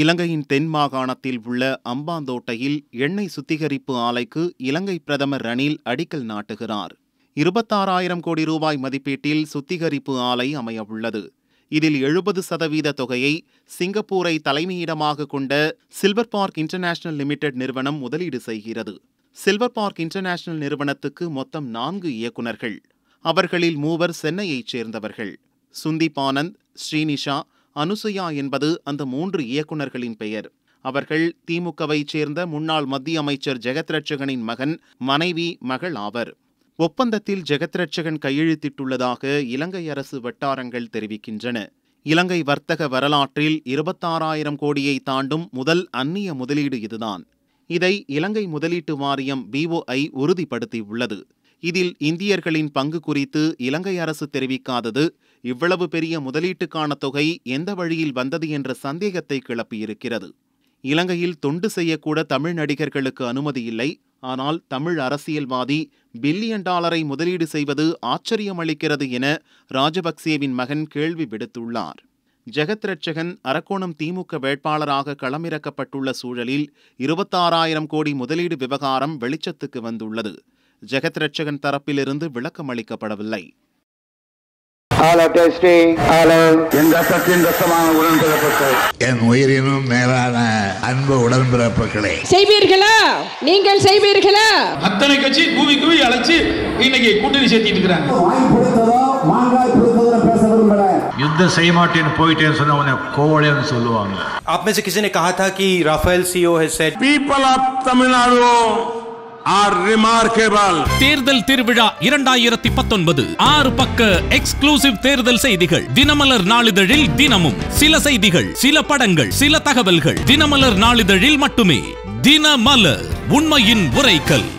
இலங்கையின் தென் மாகாணத்தில் உள்ள அம்பாந்தோட்டையில் எண்ணெய் சுத்திகரிப்பு ஆலைக்கு இலங்கை பிரதமர் ரணில் அடிக்கல் நாட்டுகிறார் இருபத்தாறாயிரம் கோடி ரூபாய் மதிப்பீட்டில் சுத்திகரிப்பு ஆலை அமையவுள்ளது இதில் எழுபது சதவீத தொகையை சிங்கப்பூரை தலைமையிடமாக கொண்ட சில்வர் பார்க் இன்டர்நேஷனல் லிமிடெட் நிறுவனம் முதலீடு செய்கிறது சில்வர் பார்க் இன்டர்நேஷனல் நிறுவனத்துக்கு மொத்தம் நான்கு இயக்குநர்கள் அவர்களில் மூவர் சென்னையைச் சேர்ந்தவர்கள் சுந்தீப் ஸ்ரீனிஷா அனுசுயா என்பது அந்த மூன்று இயக்குநர்களின் பெயர் அவர்கள் திமுகவை சேர்ந்த முன்னாள் மத்திய அமைச்சர் ஜெகத்ரட்சகனின் மகன் மனைவி மகள் ஆவர் ஒப்பந்தத்தில் ஜெகத்ரட்சகன் கையெழுத்திட்டுள்ளதாக இலங்கை அரசு வட்டாரங்கள் தெரிவிக்கின்றன இலங்கை வர்த்தக வரலாற்றில் இருபத்தாறாயிரம் கோடியை தாண்டும் முதல் அந்நிய முதலீடு இதுதான் இதை இலங்கை முதலீட்டு வாரியம் பிஓஐ உறுதிப்படுத்தியுள்ளது இதில் இந்தியர்களின் பங்கு குறித்து இலங்கை அரசு தெரிவிக்காதது இவ்வளவு பெரிய முதலீட்டுக்கான தொகை எந்த வழியில் வந்தது என்ற சந்தேகத்தை கிளப்பியிருக்கிறது இலங்கையில் தொண்டு செய்யக்கூட தமிழ் நடிகர்களுக்கு அனுமதி இல்லை ஆனால் தமிழ் அரசியல்வாதி பில்லியன் டாலரை முதலீடு செய்வது ஆச்சரியமளிக்கிறது என ராஜபக்சேவின் மகன் கேள்வி விடுத்துள்ளார் ஜெகத் ரட்சகன் அரக்கோணம் திமுக வேட்பாளராக களமிறக்கப்பட்டுள்ள சூழலில் இருபத்தாறாயிரம் கோடி முதலீடு விவகாரம் வெளிச்சத்துக்கு வந்துள்ளது ஜெகத் ரட்சகன் தரப்பிலிருந்து விளக்கம் அளிக்கப்படவில்லை ஹலோ டெஸ்டி ஹலோ என் ரத்தத்தின் ரத்தமான என் உயிரினும் மேலான அன்பு உடன்பிறப்புகளே செய்வீர்களா நீங்கள் செய்வீர்களா அத்தனை கட்சி கூவி கூவி அழைச்சு இன்னைக்கு கூட்டணி சேர்த்திட்டு இருக்கிறாங்க மாங்காய் युद्ध सही मार्टिन पोइटेन सुना उन्हें कोवड़ियन सुलवांगे आप में से किसी ने कहा था कि राफेल ஆர் ரிமார்க்கபிள் தேர்தல் திருவிழா இரண்டாயிரத்தி பத்தொன்பது ஆறு பக்க எக்ஸ்க்ளூசிவ் தேர்தல் செய்திகள் தினமலர் நாளிதழில் தினமும் சில செய்திகள் சில படங்கள் சில தகவல்கள் தினமலர் நாளிதழில் மட்டுமே தினமலர் உண்மையின் உரைக்கல்